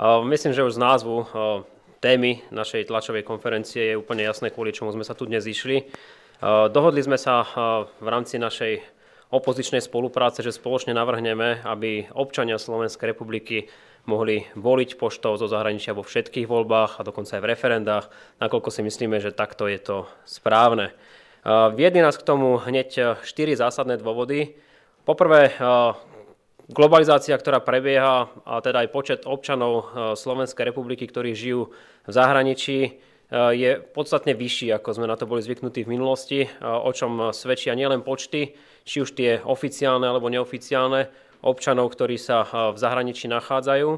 Ehm, myslím, že už z názvu ehm, témy našej tlačovej konferencie je úplne jasné, kvôli čomu sme sa tu dnes išli. Ehm, dohodli sme sa v rámci našej opozičnej spolupráce, že spoločne navrhneme, aby občania Slovenskej republiky mohli voliť poštou zo zahraničia vo všetkých voľbách a dokonca aj v referendách, nakoľko si myslíme, že takto je to správne. Viedli nás k tomu hneď štyri zásadné dôvody. Poprvé, Globalizácia, ktorá prebieha, a teda aj počet občanov e, Slovenskej republiky, ktorí žijú v zahraničí, e, je podstatne vyšší, ako sme na to boli zvyknutí v minulosti, e, o čom svedčia nielen počty, či už tie oficiálne alebo neoficiálne občanov, ktorí sa v zahraničí nachádzajú,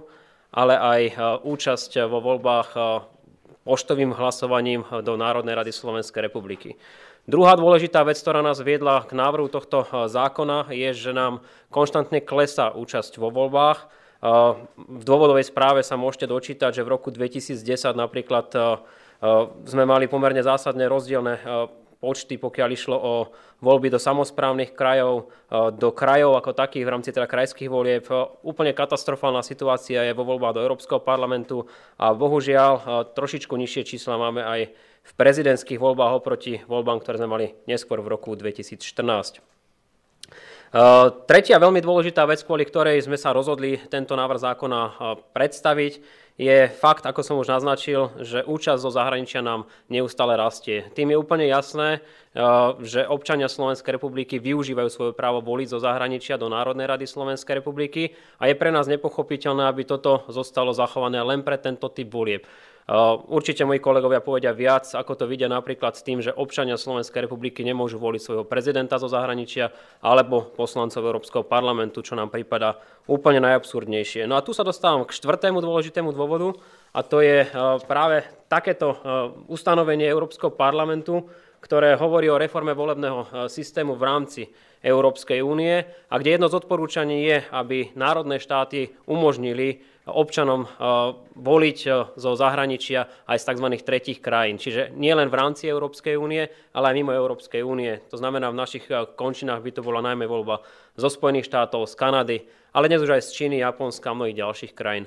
ale aj účasť vo voľbách poštovým hlasovaním do Národnej rady Slovenskej republiky. Druhá dôležitá vec, ktorá nás viedla k návrhu tohto e, zákona, je, že nám konštantne klesá účasť vo voľbách. E, v dôvodovej správe sa môžete dočítať, že v roku 2010 napríklad e, sme mali pomerne zásadne rozdielne počty, pokiaľ išlo o voľby do samozprávnych krajov, do krajov ako takých v rámci teda krajských volieb. Úplne katastrofálna situácia je vo voľbách do Európskeho parlamentu a bohužiaľ trošičku nižšie čísla máme aj v prezidentských voľbách oproti voľbám, ktoré sme mali neskôr v roku 2014. E, tretia veľmi dôležitá vec, kvôli ktorej sme sa rozhodli tento návrh zákona e, predstaviť, je fakt, ako som už naznačil, že účasť zo zahraničia nám neustále rastie. Tým je úplne jasné, e, že občania Slovenskej republiky využívajú svoje právo voliť zo zahraničia do Národnej rady Slovenskej republiky a je pre nás nepochopiteľné, aby toto zostalo zachované len pre tento typ volieb. Určite moji kolegovia povedia viac, ako to vidia napríklad s tým, že občania Slovenskej republiky nemôžu voliť svojho prezidenta zo zahraničia alebo poslancov Európskeho parlamentu, čo nám prípada úplne najabsurdnejšie. No a tu sa dostávam k štvrtému dôležitému dôvodu a to je práve takéto ustanovenie Európskeho parlamentu, ktoré hovorí o reforme volebného e, systému v rámci Európskej únie a kde jedno z odporúčaní je, aby národné štáty umožnili občanom e, voliť e, zo zahraničia aj z tzv. tretich krajín. Čiže nie len v rámci Európskej únie, ale aj mimo Európskej únie. To znamená, v našich končinách by to bola najmä voľba zo Spojených štátov, z Kanady, ale dnes už aj z Číny, Japonska a mnohých ďalších krajín.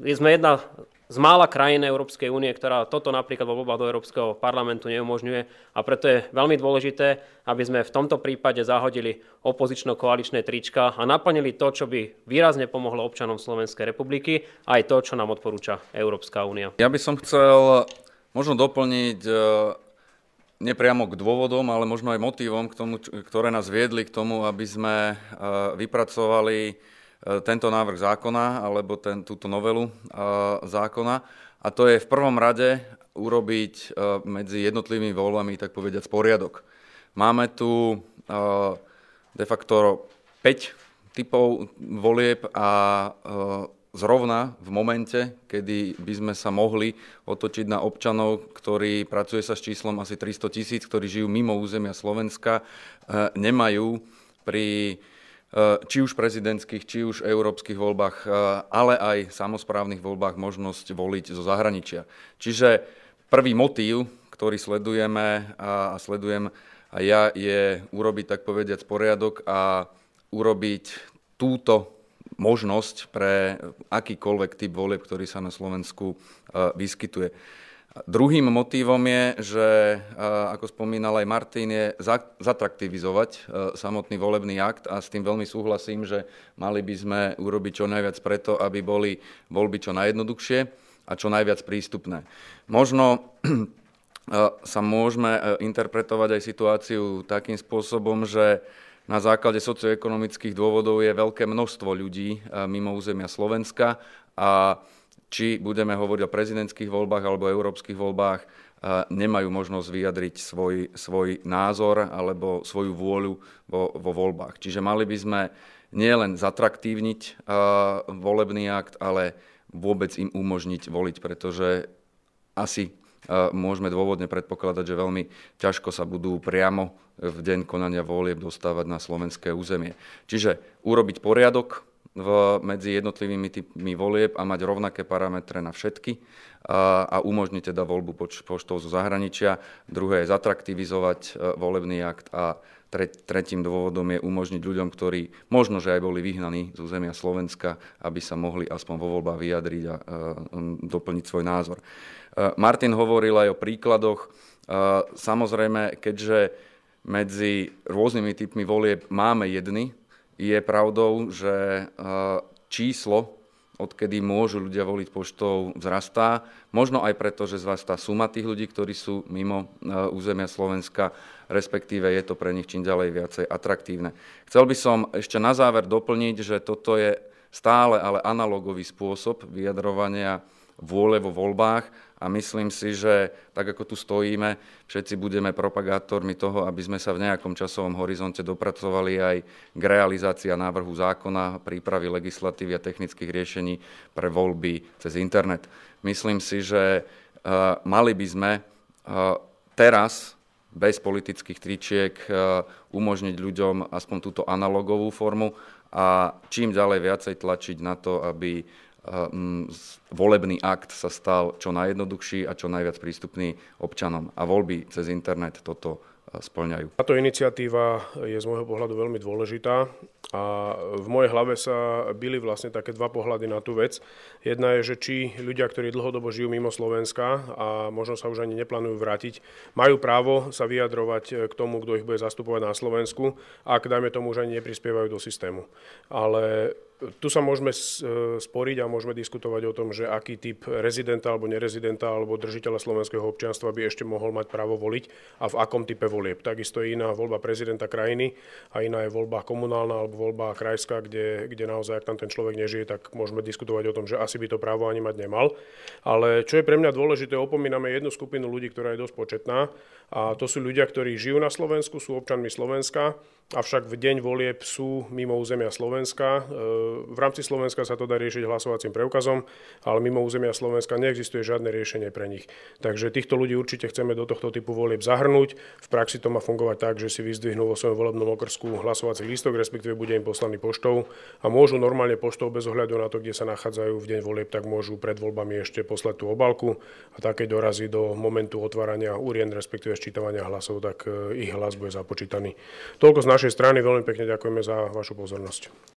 Sme jedna z mála krajín Európskej únie, ktorá toto napríklad vo voľbách do Európskeho parlamentu neumožňuje. A preto je veľmi dôležité, aby sme v tomto prípade zahodili opozično-koaličné trička a naplnili to, čo by výrazne pomohlo občanom Slovenskej republiky, aj to, čo nám odporúča Európska únia. Ja by som chcel možno doplniť e, nepriamo k dôvodom, ale možno aj motívom, k tomu, ktoré nás viedli k tomu, aby sme e, vypracovali E, tento návrh zákona alebo ten, túto novelu e, zákona. A to je v prvom rade urobiť e, medzi jednotlivými voľbami, tak povediať, poriadok. Máme tu de facto 5 typov volieb a zrovna v momente, kedy by sme sa mohli otočiť na občanov, ktorí pracuje sa s číslom asi 300 tisíc, ktorí žijú mimo územia Slovenska, nemajú pri Eh, či už prezidentských, či už európskych voľbách, eh, ale aj samozprávnych voľbách možnosť voliť zo zahraničia. Čiže prvý motív, ktorý sledujeme a sledujem a ja, je urobiť, tak povediať, poriadok a urobiť túto možnosť pre akýkoľvek typ volieb, ktorý sa na Slovensku eh, vyskytuje. Druhým motívom je, že ako spomínal aj Martin, je zatraktivizovať e, samotný volebný akt a s tým veľmi súhlasím, že mali by sme urobiť čo najviac preto, aby boli voľby čo najjednoduchšie a čo najviac prístupné. Možno e, sa môžeme e, interpretovať aj situáciu takým spôsobom, že na základe socioekonomických dôvodov je veľké množstvo ľudí mimo územia Slovenska a či budeme hovoriť o prezidentských voľbách alebo európskych voľbách, e, nemajú možnosť vyjadriť svoj, svoj názor alebo svoju vôľu vo, vo voľbách. Čiže mali by sme nielen zatraktívniť e, volebný akt, ale vôbec im umožniť voliť, pretože asi e, môžeme dôvodne predpokladať, že veľmi ťažko sa budú priamo v deň konania volieb dostávať na slovenské územie. Čiže urobiť poriadok, v, medzi jednotlivými typmi volieb a mať rovnaké parametre na všetky a, a umožniť teda voľbu poč, poštou zo zahraničia. Druhé je zatraktivizovať e, volebný akt a tre, tretím dôvodom je umožniť ľuďom, ktorí možno, že aj boli vyhnaní z územia Slovenska, aby sa mohli aspoň vo voľbách vyjadriť a, a e, doplniť svoj názor. E, Martin hovoril aj o príkladoch. Samozrejme, keďže medzi rôznymi typmi volieb máme jedny, je pravdou, že e, číslo, odkedy môžu ľudia voliť poštou, vzrastá. Možno aj preto, že zrastá suma tých ľudí, ktorí sú mimo e, územia Slovenska, respektíve je to pre nich čím ďalej viacej atraktívne. Chcel by som ešte na záver doplniť, že toto je stále ale analogový spôsob vyjadrovania vôle vo voľbách a myslím si, že tak ako tu stojíme, všetci budeme propagátormi toho, aby sme sa v nejakom časovom horizonte dopracovali aj k realizácii návrhu zákona, prípravy legislatívy a technických riešení pre voľby cez internet. Myslím si, že eh, mali by sme eh, teraz bez politických tričiek eh, umožniť ľuďom aspoň túto analogovú formu a čím ďalej viacej tlačiť na to, aby Ehm, volebný akt sa stal čo najjednoduchší a čo najviac prístupný občanom. A voľby cez internet toto splňajú. Táto iniciatíva je z môjho pohľadu veľmi dôležitá a v mojej hlave sa byli vlastne také dva pohľady na tú vec. Jedna je, že či ľudia, ktorí dlhodobo žijú mimo Slovenska a možno sa už ani neplánujú vrátiť, majú právo sa vyjadrovať k tomu, kto ich bude zastupovať na Slovensku, ak, dajme tomu, už ani neprispievajú do systému. Ale tu sa môžeme e, sporiť a môžeme diskutovať o tom, že aký typ rezidenta alebo nerezidenta alebo držiteľa slovenského občianstva by ešte mohol mať právo voliť a v akom type voliť volieb. Takisto je iná voľba prezidenta krajiny a iná je voľba komunálna alebo voľba krajská, kde, kde naozaj, ak tam ten človek nežije, tak môžeme diskutovať o tom, že asi by to právo ani mať nemal. Ale čo je pre mňa dôležité, opomíname jednu skupinu ľudí, ktorá je dosť početná a to sú ľudia, ktorí žijú na Slovensku, sú občanmi Slovenska, avšak v deň volieb sú mimo územia Slovenska. E, v rámci Slovenska sa to dá riešiť hlasovacím preukazom, ale mimo územia Slovenska neexistuje žiadne riešenie pre nich. Takže týchto ľudí určite chceme do tohto typu volieb zahrnúť. V praxi praxi to má fungovať tak, že si vyzdvihnú vo svojom volebnom okrsku hlasovací lístok, respektíve bude im poslaný poštou a môžu normálne poštou bez ohľadu na to, kde sa nachádzajú v deň volieb, tak môžu pred voľbami ešte poslať tú obálku a také dorazí do momentu otvárania urien, respektíve sčítavania hlasov, tak eh, ich hlas bude započítaný. Toľko z našej strany, veľmi pekne ďakujeme za vašu pozornosť.